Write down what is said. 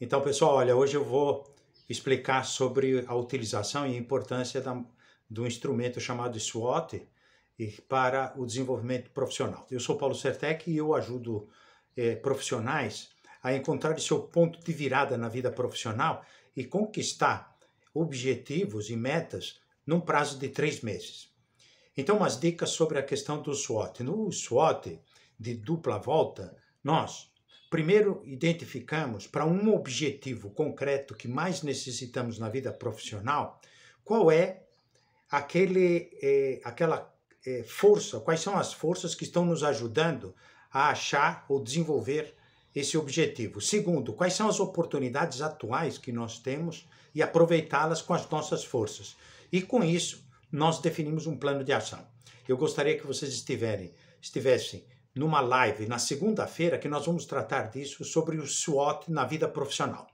Então, pessoal, olha, hoje eu vou explicar sobre a utilização e a importância da, do instrumento chamado SWOT para o desenvolvimento profissional. Eu sou Paulo Sertec e eu ajudo eh, profissionais a encontrar seu ponto de virada na vida profissional e conquistar objetivos e metas num prazo de três meses. Então, umas dicas sobre a questão do SWOT. No SWOT de dupla volta, nós Primeiro, identificamos para um objetivo concreto que mais necessitamos na vida profissional, qual é aquele, eh, aquela eh, força, quais são as forças que estão nos ajudando a achar ou desenvolver esse objetivo. Segundo, quais são as oportunidades atuais que nós temos e aproveitá-las com as nossas forças. E com isso, nós definimos um plano de ação. Eu gostaria que vocês estivessem numa live na segunda-feira que nós vamos tratar disso sobre o SWOT na vida profissional.